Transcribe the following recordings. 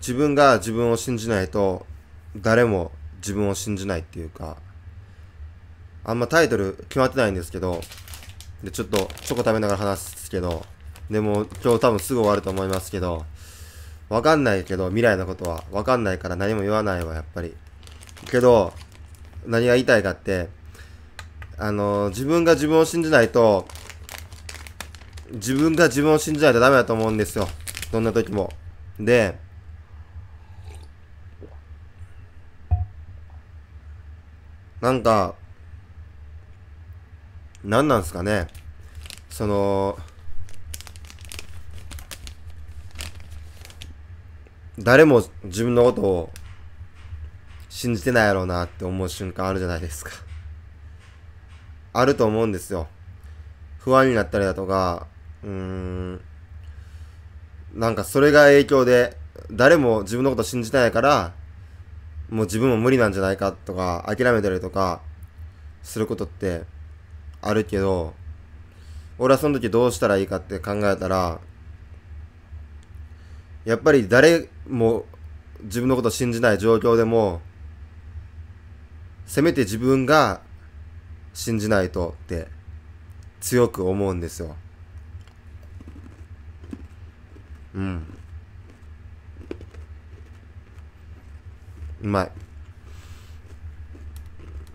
自分が自分を信じないと誰も自分を信じないっていうかあんまタイトル決まってないんですけどでちょっとチョコ食べながら話すけどでも今日多分すぐ終わると思いますけどわかんないけど未来のことはわかんないから何も言わないわやっぱりけど何が言いたいかってあの自分が自分を信じないと自分が自分を信じないとダメだと思うんですよどんな時もでなんか、何なんすかね。その、誰も自分のことを信じてないやろうなって思う瞬間あるじゃないですか。あると思うんですよ。不安になったりだとか、うーん、なんかそれが影響で、誰も自分のこと信じてないから、もう自分も無理なんじゃないかとか、諦めたりとか、することってあるけど、俺はその時どうしたらいいかって考えたら、やっぱり誰も自分のこと信じない状況でも、せめて自分が信じないとって強く思うんですよ。うん。うまい。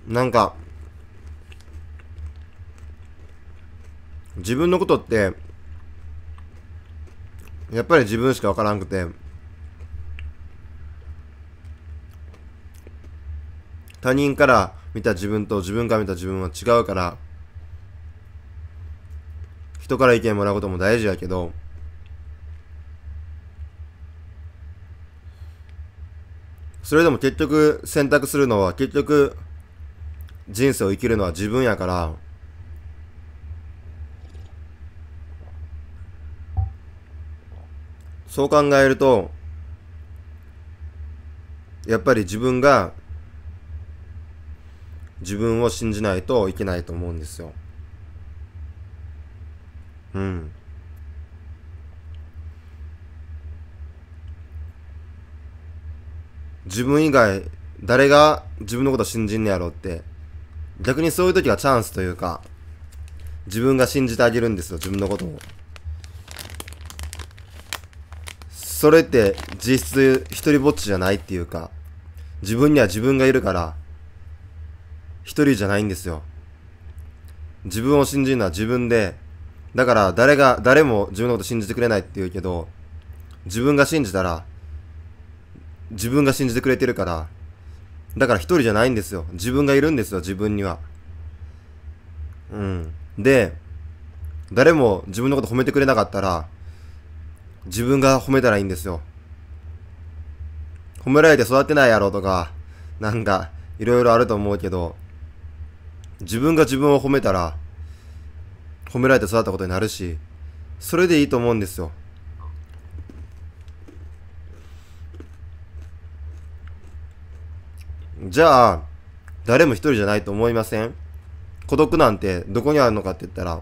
なんか、自分のことって、やっぱり自分しかわからんくて、他人から見た自分と自分から見た自分は違うから、人から意見もらうことも大事やけど、それでも結局選択するのは結局人生を生きるのは自分やからそう考えるとやっぱり自分が自分を信じないといけないと思うんですよ。うん。自分以外誰が自分のこと信じんねやろうって逆にそういう時はチャンスというか自分が信じてあげるんですよ自分のことをそれって実質一人ぼっちじゃないっていうか自分には自分がいるから一人じゃないんですよ自分を信じるのは自分でだから誰が誰も自分のこと信じてくれないって言うけど自分が信じたら自分が信じてくれてるから。だから一人じゃないんですよ。自分がいるんですよ、自分には。うん。で、誰も自分のこと褒めてくれなかったら、自分が褒めたらいいんですよ。褒められて育ってないやろうとか、なんか、いろいろあると思うけど、自分が自分を褒めたら、褒められて育ったことになるし、それでいいと思うんですよ。じゃあ、誰も一人じゃないと思いません孤独なんてどこにあるのかって言ったら、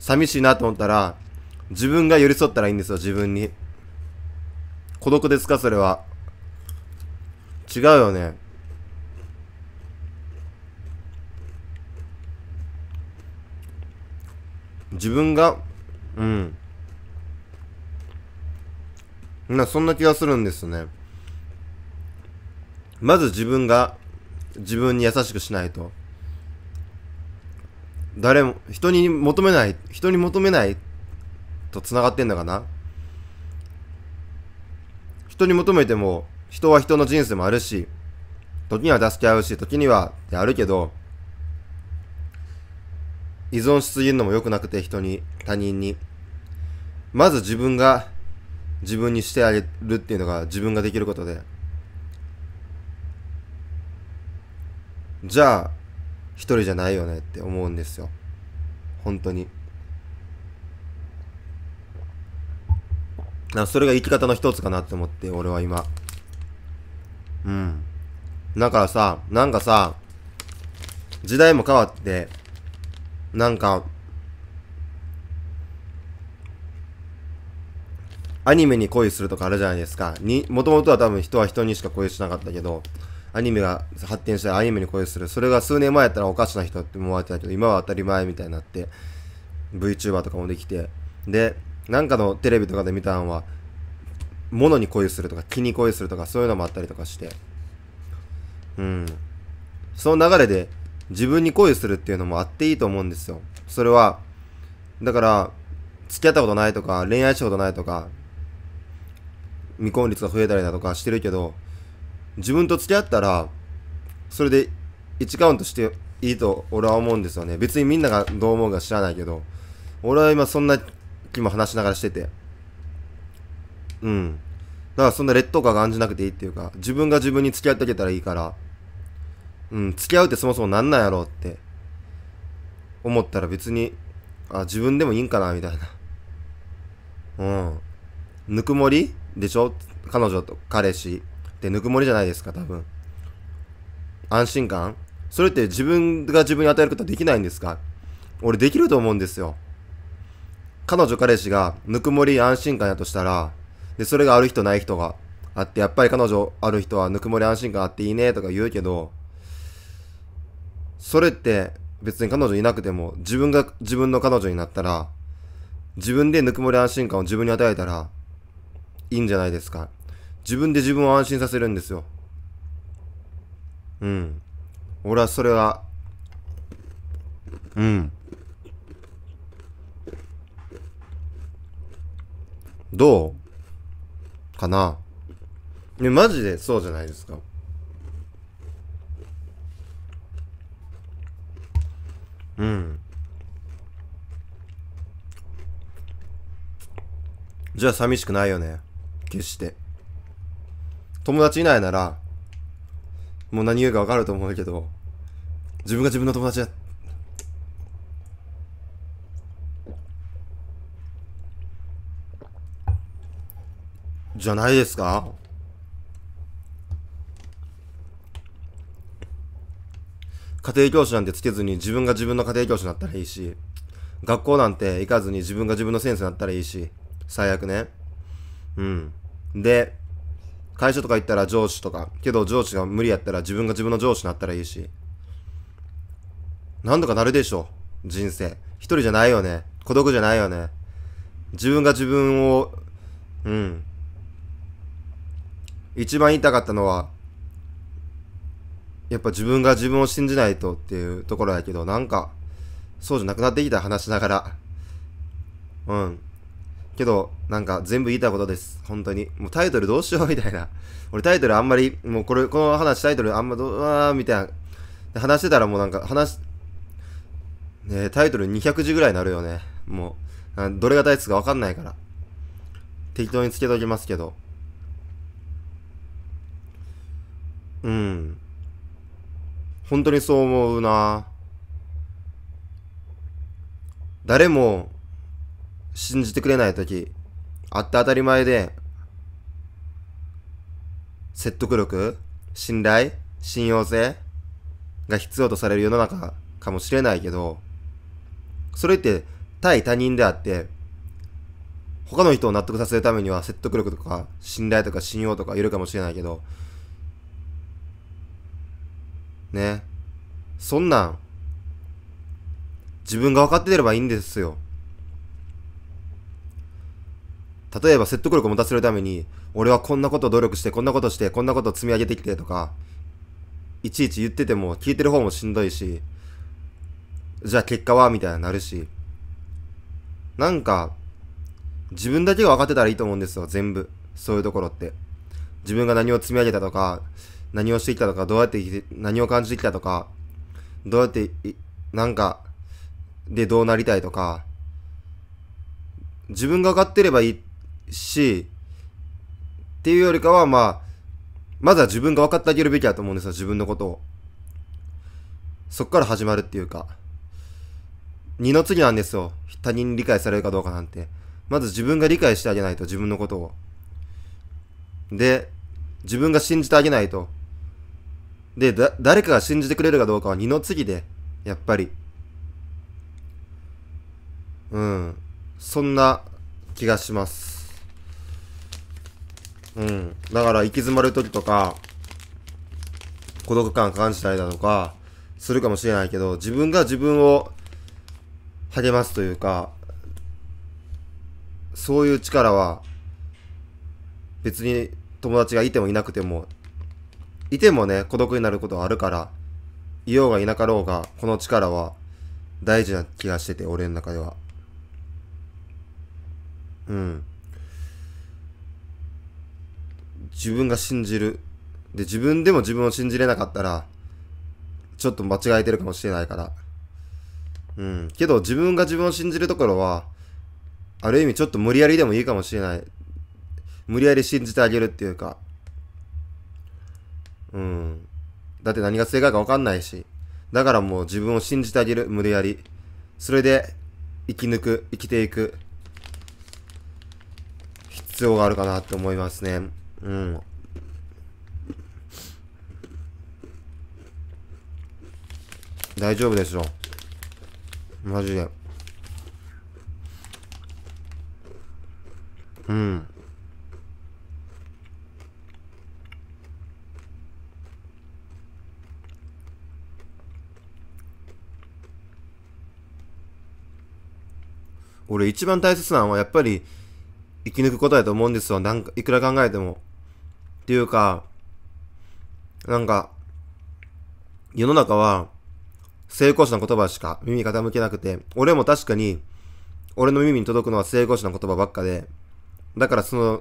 寂しいなと思ったら、自分が寄り添ったらいいんですよ、自分に。孤独ですか、それは。違うよね。自分が、うん。な、そんな気がするんですね。まず自分が自分に優しくしないと。誰も、人に求めない、人に求めないと繋がってんのかな人に求めても、人は人の人生もあるし、時には助け合うし、時にはってあるけど、依存しすぎるのも良くなくて、人に、他人に。まず自分が自分にしてあげるっていうのが自分ができることで。じゃあ、一人じゃないよねって思うんですよ。本当に。それが生き方の一つかなって思って、俺は今。うん。だからさ、なんかさ、時代も変わって、なんか、アニメに恋するとかあるじゃないですか。に、もともとは多分人は人にしか恋しなかったけど、アニメが発展したらアニメに恋する。それが数年前やったらおかしな人って思われてたけど、今は当たり前みたいになって、VTuber とかもできて。で、なんかのテレビとかで見たんは、物に恋するとか気に恋するとかそういうのもあったりとかして。うん。その流れで自分に恋するっていうのもあっていいと思うんですよ。それは、だから、付き合ったことないとか、恋愛したことないとか、未婚率が増えたりだとかしてるけど、自分と付き合ったら、それで1カウントしていいと俺は思うんですよね。別にみんながどう思うか知らないけど、俺は今そんな気も話しながらしてて。うん。だからそんな劣等感感じなくていいっていうか、自分が自分に付き合ってあげたらいいから、うん、付き合うってそもそもなんなんやろうって思ったら別に、あ、自分でもいいんかな、みたいな。うん。ぬくもりでしょ彼女と彼氏。ってぬくもりじゃないですか、多分。安心感それって自分が自分に与えることはできないんですか俺できると思うんですよ。彼女彼氏がぬくもり安心感やとしたら、で、それがある人ない人があって、やっぱり彼女ある人はぬくもり安心感あっていいねとか言うけど、それって別に彼女いなくても自分が自分の彼女になったら、自分でぬくもり安心感を自分に与えたらいいんじゃないですか。自分で自分を安心させるんですよ。うん。俺はそれは、うん。どうかなね、マジでそうじゃないですか。うん。じゃあ寂しくないよね。決して。友達いないなら、もう何言うかわかると思うけど、自分が自分の友達や。じゃないですか家庭教師なんてつけずに自分が自分の家庭教師になったらいいし、学校なんて行かずに自分が自分の先生になったらいいし、最悪ね。うん。で、会社とか行ったら上司とか、けど上司が無理やったら自分が自分の上司になったらいいし。なんとかなるでしょ。人生。一人じゃないよね。孤独じゃないよね。自分が自分を、うん。一番言いたかったのは、やっぱ自分が自分を信じないとっていうところやけど、なんか、そうじゃなくなってきた話しながら。うん。けど、なんか全部言いたいことです。本当に。もうタイトルどうしようみたいな。俺タイトルあんまり、もうこれ、この話タイトルあんまど、うわーみたいな。話してたらもうなんか話、ねタイトル200字ぐらいになるよね。もう、どれがタイツかわかんないから。適当につけときますけど。うん。本当にそう思うな誰も信じてくれない時あって当たり前で説得力信頼信用性が必要とされる世の中かもしれないけどそれって対他人であって他の人を納得させるためには説得力とか信頼とか信用とかいるかもしれないけどねそんなん自分が分かってればいいんですよ例えば説得力を持たせるために、俺はこんなことを努力して、こんなことして、こんなことを積み上げてきてとか、いちいち言ってても聞いてる方もしんどいし、じゃあ結果はみたいになるし、なんか、自分だけが分かってたらいいと思うんですよ、全部。そういうところって。自分が何を積み上げたとか、何をしてきたとか、どうやってて、何を感じてきたとか、どうやって、なんか、でどうなりたいとか、自分が分かってればいいし、っていうよりかは、まあ、まずは自分が分かってあげるべきだと思うんですよ、自分のことを。そっから始まるっていうか。二の次なんですよ。他人に理解されるかどうかなんて。まず自分が理解してあげないと、自分のことを。で、自分が信じてあげないと。で、だ、誰かが信じてくれるかどうかは二の次で、やっぱり。うん。そんな気がします。うん。だから行き詰まる時とか、孤独感感じたりだとか、するかもしれないけど、自分が自分を励ますというか、そういう力は、別に友達がいてもいなくても、いてもね、孤独になることはあるから、いようがいなかろうが、この力は大事な気がしてて、俺の中では。うん。自分が信じる。で、自分でも自分を信じれなかったら、ちょっと間違えてるかもしれないから。うん。けど、自分が自分を信じるところは、ある意味ちょっと無理やりでもいいかもしれない。無理やり信じてあげるっていうか。うん。だって何が正解かわかんないし。だからもう自分を信じてあげる。無理やり。それで、生き抜く、生きていく。必要があるかなって思いますね。うん。大丈夫でしょ。マジで。うん。俺一番大切なのはやっぱり生き抜くことやと思うんですよ。なんか、いくら考えても。っていうか、なんか、世の中は、成功者の言葉しか耳傾けなくて、俺も確かに、俺の耳に届くのは成功者の言葉ばっかで、だからその、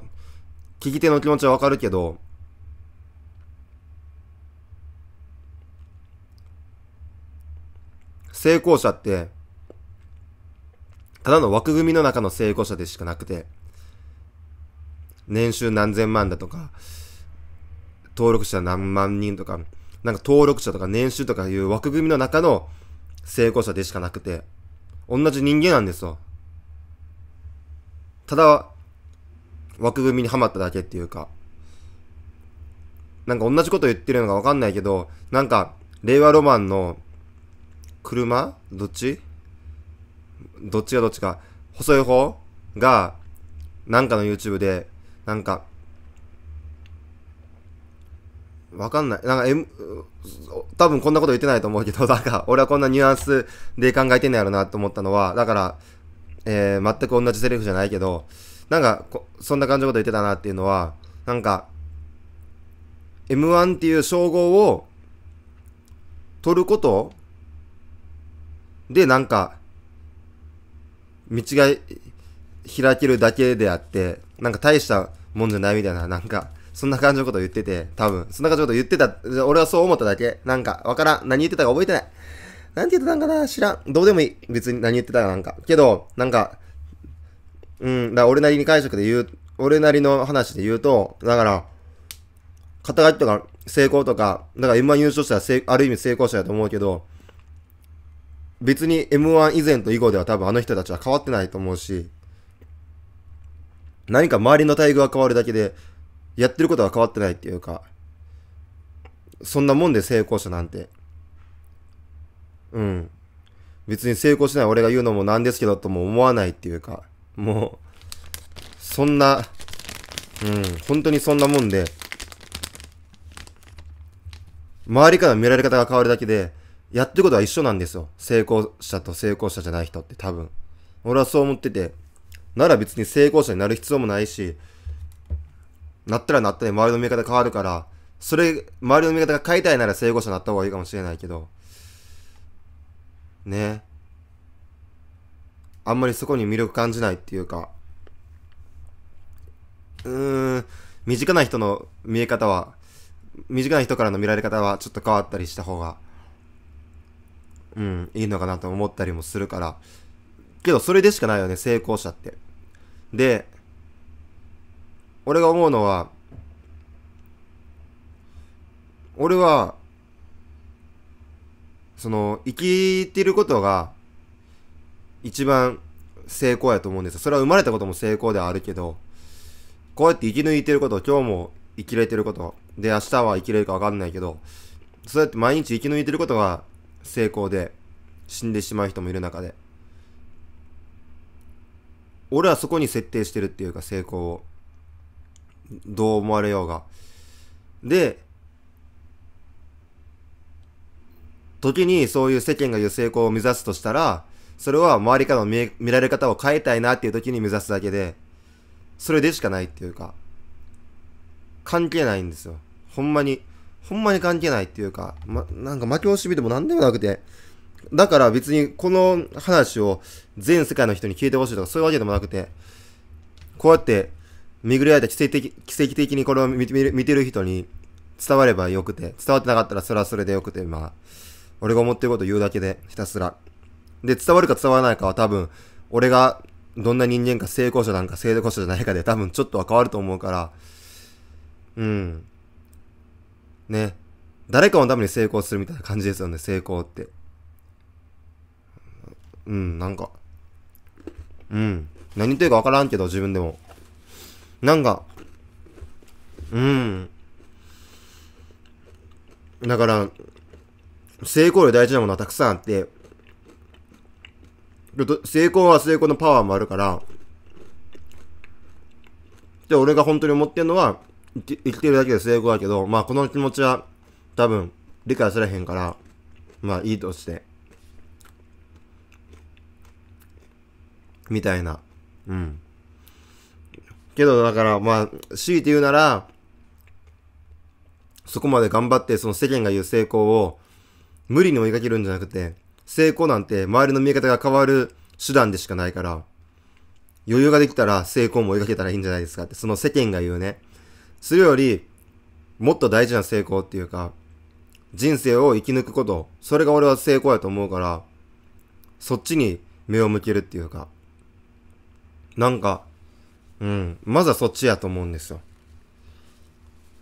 聞き手の気持ちはわかるけど、成功者って、ただの枠組みの中の成功者でしかなくて、年収何千万だとか、登録者何万人とか、なんか登録者とか年収とかいう枠組みの中の成功者でしかなくて、同じ人間なんですよ。ただ、枠組みにはまっただけっていうか、なんか同じこと言ってるのかわかんないけど、なんか、令和ロマンの車、どっちどっちがどっちか、細い方が、なんかの YouTube で、なんか、わかんない。なんか、M、多分こんなこと言ってないと思うけど、なんか、俺はこんなニュアンスで考えてんのやろなと思ったのは、だから、えー、全く同じセリフじゃないけど、なんか、そんな感じのこと言ってたなっていうのは、なんか、M1 っていう称号を取ることで、なんか、道が開けるだけであって、なんか大したもんじゃないみたいな、なんか、そんな感じのこと言ってて、多分。そんな感じのこと言ってた、俺はそう思っただけ。なんか、わからん。何言ってたか覚えてない。何て言ってたんかな知らん。どうでもいい。別に何言ってたかなんか。けど、なんか、うん、だ俺なりに解釈で言う、俺なりの話で言うと、だから、肩書きとか成功とか、だから M1 優勝したらある意味成功者だと思うけど、別に M1 以前と以後では多分あの人たちは変わってないと思うし、何か周りの待遇が変わるだけで、やってることは変わってないっていうか、そんなもんで成功者なんて。うん。別に成功しない俺が言うのもなんですけどとも思わないっていうか、もう、そんな、うん、本当にそんなもんで、周りから見られ方が変わるだけで、やってることは一緒なんですよ。成功者と成功者じゃない人って多分。俺はそう思ってて、なら別に成功者になる必要もないし、なったらなったで、周りの見方変わるから、それ、周りの見方が変えたいなら成功者になった方がいいかもしれないけど、ね。あんまりそこに魅力感じないっていうか、うーん、身近な人の見え方は、身近な人からの見られ方はちょっと変わったりした方が、うん、いいのかなと思ったりもするから、けどそれでしかないよね、成功者って。で、俺が思うのは、俺は、その、生きてることが、一番成功やと思うんですよ。それは生まれたことも成功ではあるけど、こうやって生き抜いてること、今日も生きれてること、で、明日は生きれるか分かんないけど、そうやって毎日生き抜いてることが成功で、死んでしまう人もいる中で、俺はそこに設定してるっていうか成功を。どう思われようが。で、時にそういう世間が言う成功を目指すとしたら、それは周りからの見見られ方を変えたいなっていう時に目指すだけで、それでしかないっていうか、関係ないんですよ。ほんまに、ほんまに関係ないっていうか、ま、なんか負け惜しみでも何でもなくて、だから別にこの話を全世界の人に聞いてほしいとかそういうわけでもなくて、こうやって巡り合えた奇跡的奇跡的にこれを見て見てる人に伝わればよくて、伝わってなかったらそれはそれでよくて、まあ、俺が思ってることを言うだけで、ひたすら。で、伝わるか伝わらないかは多分、俺がどんな人間か成功者なんか成功者じゃないかで多分ちょっとは変わると思うから、うん。ね。誰かのために成功するみたいな感じですよね、成功って。うん、なんか。うん。何言ってるかわからんけど、自分でも。なんか、うん。だから、成功り大事なものはたくさんあって、成功は成功のパワーもあるから、で、俺が本当に思ってんのは、生きてるだけで成功だけど、まあこの気持ちは多分理解されへんから、まあいいとして。みたいな。うん。けど、だから、まあ、強いて言うなら、そこまで頑張って、その世間が言う成功を、無理に追いかけるんじゃなくて、成功なんて周りの見え方が変わる手段でしかないから、余裕ができたら成功も追いかけたらいいんじゃないですかって、その世間が言うね。それより、もっと大事な成功っていうか、人生を生き抜くこと、それが俺は成功やと思うから、そっちに目を向けるっていうか、なんか、うん。まずはそっちやと思うんですよ。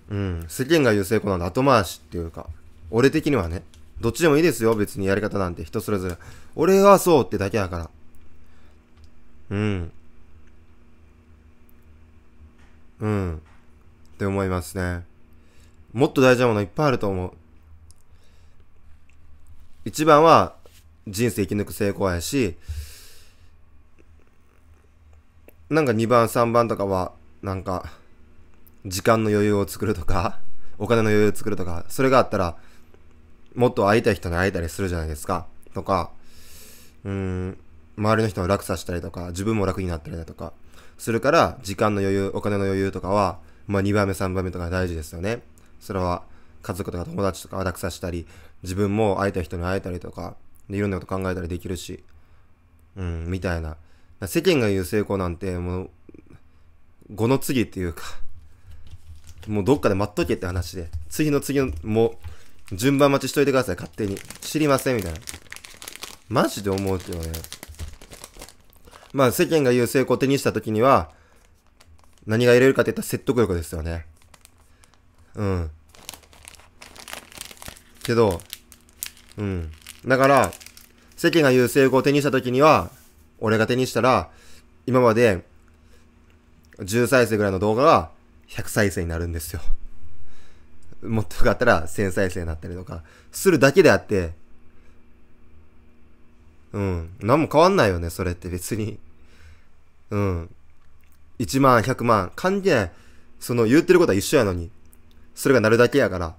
うん。世間が言う成功なんで後回しっていうか、俺的にはね、どっちでもいいですよ、別にやり方なんて人それぞれ。俺はそうってだけやから。うん。うん。って思いますね。もっと大事なものいっぱいあると思う。一番は人生生き抜く成功やし、なんか2番、3番とかは、なんか、時間の余裕を作るとか、お金の余裕を作るとか、それがあったら、もっと会いたい人に会えたりするじゃないですか。とか、うーん、周りの人を楽させたりとか、自分も楽になったりだとか、するから、時間の余裕、お金の余裕とかは、まあ2番目、3番目とか大事ですよね。それは、家族とか友達とか楽させたり、自分も会えた人に会えたりとか、でいろんなこと考えたりできるし、うん、みたいな。世間が言う成功なんて、もう、語の次っていうか、もうどっかで待っとけって話で、次の次の、もう、順番待ちしといてください、勝手に。知りません、みたいな。マジで思うけどね。まあ、世間が言う成功を手にした時には、何が入れるかって言ったら説得力ですよね。うん。けど、うん。だから、世間が言う成功を手にした時には、俺が手にしたら、今まで10再生ぐらいの動画が100再生になるんですよ。もっとよかったら1000再生になったりとか、するだけであって、うん。何も変わんないよね、それって別に。うん。1万、100万、関係ない。その言ってることは一緒やのに、それがなるだけやから、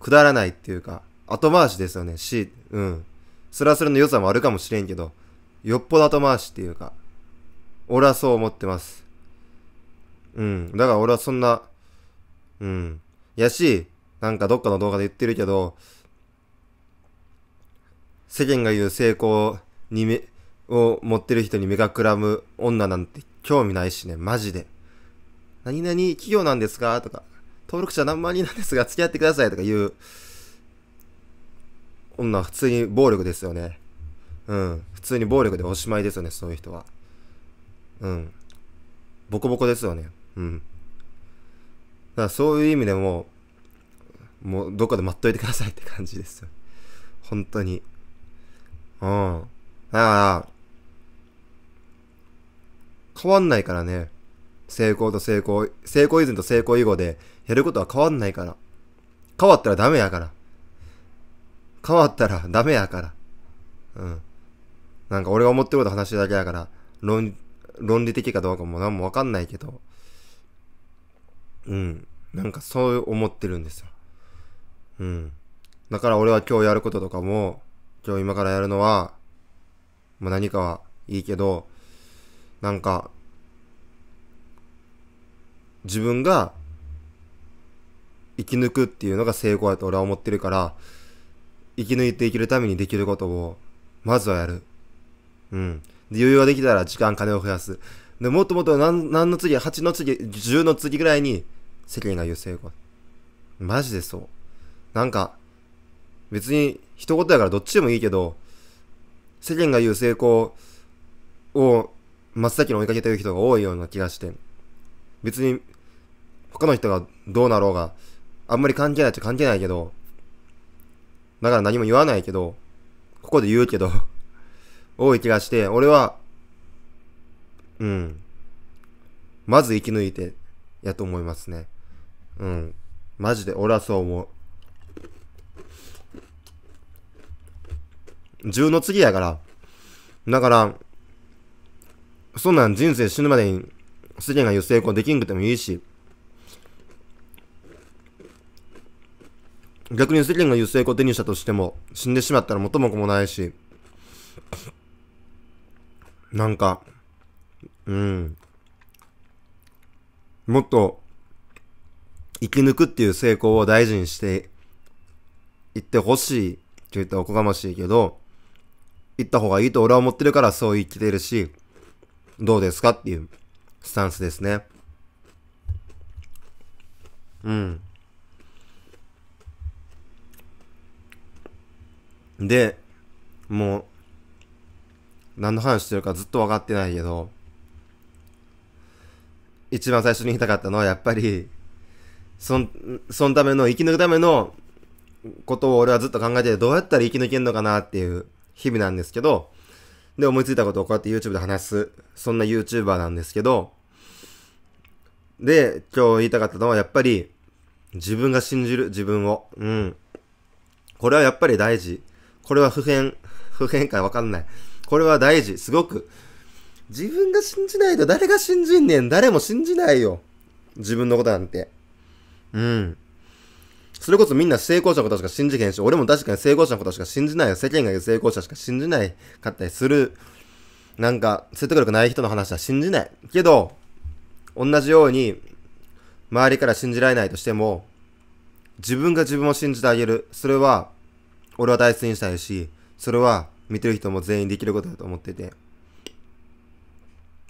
くだらないっていうか、後回しですよね、し、うん。それはそれの良さもあるかもしれんけど、よっぽど後回しっていうか、俺はそう思ってます。うん。だから俺はそんな、うん。やし、なんかどっかの動画で言ってるけど、世間が言う成功にめ、を持ってる人に目がくらむ女なんて興味ないしね、マジで。何々企業なんですかとか、登録者何万人なんですが付き合ってくださいとか言う、女は普通に暴力ですよね。うん。普通に暴力でおしまいですよね、そういう人は。うん。ボコボコですよね。うん。だからそういう意味でも、もうどっかで待っといてくださいって感じですよ。本当に。うん。だから、変わんないからね。成功と成功、成功以前と成功以後で、やることは変わんないから。変わったらダメやから。変わったらダメやから。うん。なんか俺が思ってること話だけだから、論、論理的かどうかも何もわかんないけど、うん。なんかそう思ってるんですよ。うん。だから俺は今日やることとかも、今日今からやるのは、まあ、何かはいいけど、なんか、自分が生き抜くっていうのが成功だと俺は思ってるから、生き抜いて生きるためにできることを、まずはやる。うん。で、余裕ができたら時間、金を増やす。で、もっともっと何、何の次、8の次、10の次ぐらいに、世間が言う成功。マジでそう。なんか、別に、一言やからどっちでもいいけど、世間が言う成功を、真っ先に追いかけてる人が多いような気がして。別に、他の人がどうなろうが、あんまり関係ないっちゃ関係ないけど、だから何も言わないけど、ここで言うけど多い気がして、俺は、うん。まず生き抜いて、やと思いますね。うん。マジで、俺はそう思う。10の次やから。だから、そんなん人生死ぬまでに世間が言う成功できんくてもいいし、逆に世間が言う成功手にしたとしても、死んでしまったら元も子もないし、なんか、うん。もっと、生き抜くっていう成功を大事にしていってほしいって言ったらおこがましいけど、行った方がいいと俺は思ってるからそう言ってるし、どうですかっていうスタンスですね。うん。で、もう、何の話してるかずっと分かってないけど、一番最初に言いたかったのはやっぱり、そん、そのための、生き抜くためのことを俺はずっと考えて、どうやったら生き抜けんのかなっていう日々なんですけど、で、思いついたことをこうやって YouTube で話す、そんな YouTuber なんですけど、で、今日言いたかったのはやっぱり、自分が信じる、自分を。うん。これはやっぱり大事。これは普遍、普遍かわかんない。これは大事。すごく。自分が信じないと誰が信じんねん。誰も信じないよ。自分のことなんて。うん。それこそみんな成功者のことしか信じへんし、俺も確かに成功者のことしか信じないよ。世間が言う成功者しか信じないかったりする。なんか、説得力ない人の話は信じない。けど、同じように、周りから信じられないとしても、自分が自分を信じてあげる。それは、俺は大切にしたいし、それは、見てる人も全員できることだと思ってて。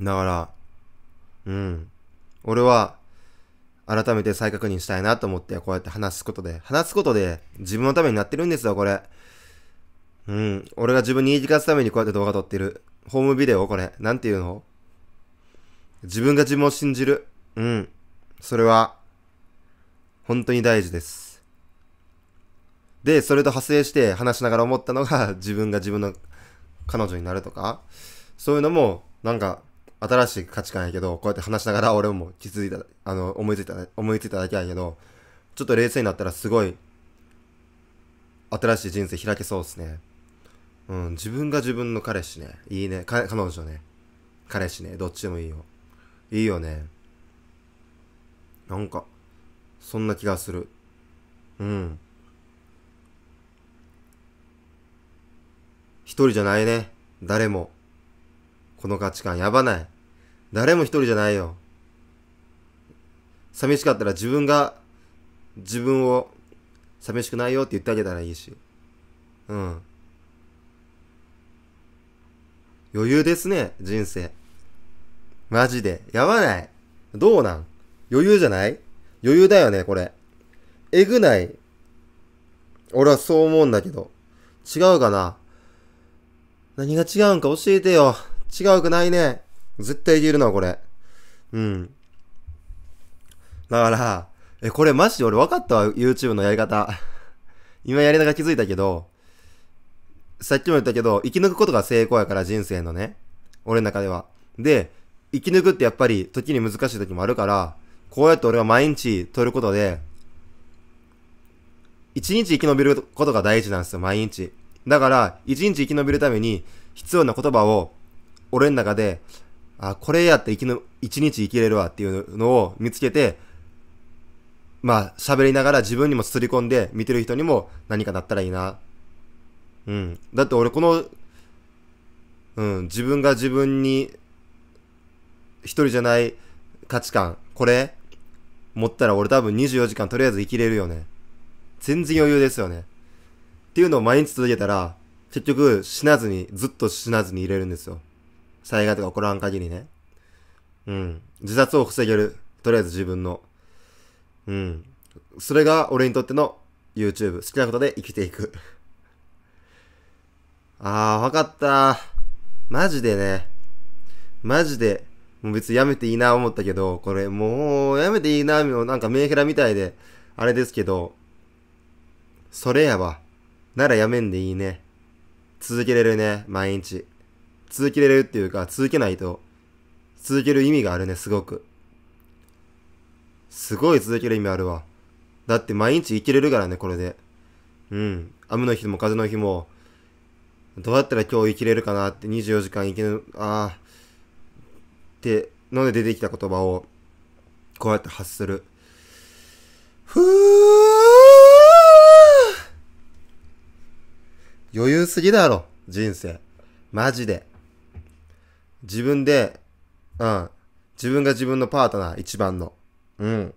だから、うん。俺は、改めて再確認したいなと思って、こうやって話すことで。話すことで、自分のためになってるんですよ、これ。うん。俺が自分に言い聞かすためにこうやって動画撮ってる。ホームビデオ、これ。なんていうの自分が自分を信じる。うん。それは、本当に大事です。で、それと派生して話しながら思ったのが、自分が自分の彼女になるとか、そういうのも、なんか、新しい価値観やけど、こうやって話しながら俺も気づいた、あの、思いついた、思いついただけやけど、ちょっと冷静になったらすごい、新しい人生開けそうっすね。うん、自分が自分の彼氏ね。いいね。彼女ね。彼氏ね。どっちでもいいよ。いいよね。なんか、そんな気がする。うん。一人じゃないね。誰も。この価値観やばない。誰も一人じゃないよ。寂しかったら自分が、自分を寂しくないよって言ってあげたらいいし。うん。余裕ですね、人生。マジで。やばない。どうなん余裕じゃない余裕だよね、これ。えぐない。俺はそう思うんだけど。違うかな何が違うんか教えてよ。違うくないね。絶対言えるな、これ。うん。だから、え、これマジ俺分かったわ、YouTube のやり方。今やりながら気づいたけど、さっきも言ったけど、生き抜くことが成功やから、人生のね。俺の中では。で、生き抜くってやっぱり時に難しい時もあるから、こうやって俺は毎日取ることで、一日生き延びることが大事なんですよ、毎日。だから、一日生き延びるために、必要な言葉を、俺の中で、あ、これやって生きの、一日生きれるわっていうのを見つけて、まあ、喋りながら自分にもすり込んで、見てる人にも何かなったらいいな。うん。だって俺この、うん、自分が自分に、一人じゃない価値観、これ、持ったら俺多分24時間とりあえず生きれるよね。全然余裕ですよね。っていうのを毎日続けたら、結局死なずに、ずっと死なずにいれるんですよ。災害とか起こらん限りね。うん。自殺を防げる。とりあえず自分の。うん。それが俺にとっての YouTube。好きなことで生きていく。あー、わかった。マジでね。マジで。もう別にやめていいな思ったけど、これもうやめていいな、もうなんかメンヘラみたいで、あれですけど、それやば。ならやめんでいいね。続けれるね、毎日。続けれるっていうか、続けないと、続ける意味があるね、すごく。すごい続ける意味あるわ。だって毎日生きれるからね、これで。うん。雨の日も風の日も、どうやったら今日生きれるかなって24時間生きる、ああ、ってので出てきた言葉を、こうやって発する。ふー余裕すぎだろ、人生。マジで。自分で、うん。自分が自分のパートナー、一番の。うん。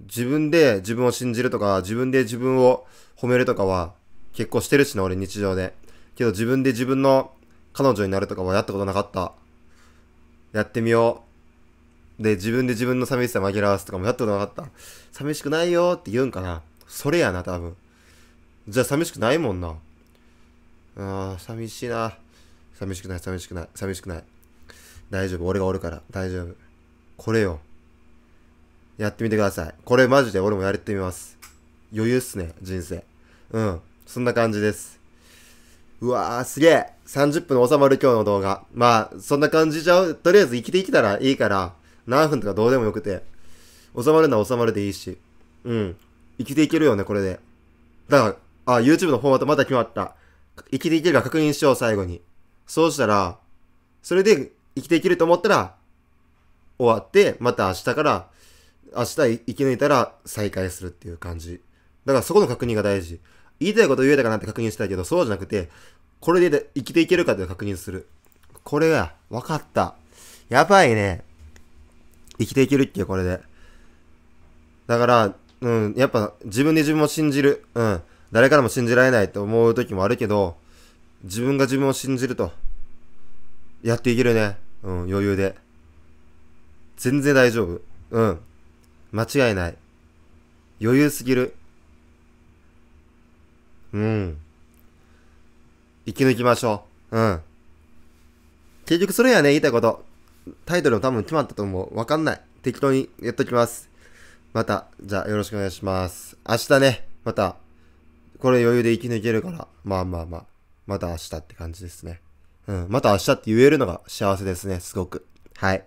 自分で自分を信じるとか、自分で自分を褒めるとかは、結構してるしな、俺日常で。けど自分で自分の彼女になるとかはやったことなかった。やってみよう。で、自分で自分の寂しさ紛らわすとかもやったことなかった。寂しくないよって言うんかな。それやな、多分。じゃあ寂しくないもんな。ああ、寂しいな。寂しくない、寂しくない、寂しくない。大丈夫、俺がおるから。大丈夫。これよ。やってみてください。これマジで俺もやれてみます。余裕っすね、人生。うん。そんな感じです。うわー、すげえ。30分収まる今日の動画。まあ、そんな感じじゃとりあえず生きていけたらいいから、何分とかどうでもよくて。収まるのは収まるでいいし。うん。生きていけるよね、これで。だから、あ、YouTube のフォーマットまた決まった。生きていけるか確認しよう、最後に。そうしたら、それで生きていけると思ったら、終わって、また明日から、明日生き抜いたら再開するっていう感じ。だからそこの確認が大事。言いたいこと言えたかなって確認したいけど、そうじゃなくて、これで生きていけるかって確認する。これが、わかった。やばいね。生きていけるっけ、これで。だから、うん、やっぱ自分で自分を信じる。うん。誰からも信じられないと思う時もあるけど、自分が自分を信じると、やっていけるね。うん、余裕で。全然大丈夫。うん。間違いない。余裕すぎる。うん。生き抜きましょう。うん。結局それやね、言いたいこと。タイトルも多分決まったと思う。わかんない。適当にやっときます。また、じゃあよろしくお願いします。明日ね、また、これ余裕で生き抜けるから、まあまあまあ、また明日って感じですね。うん、また明日って言えるのが幸せですね、すごく。はい。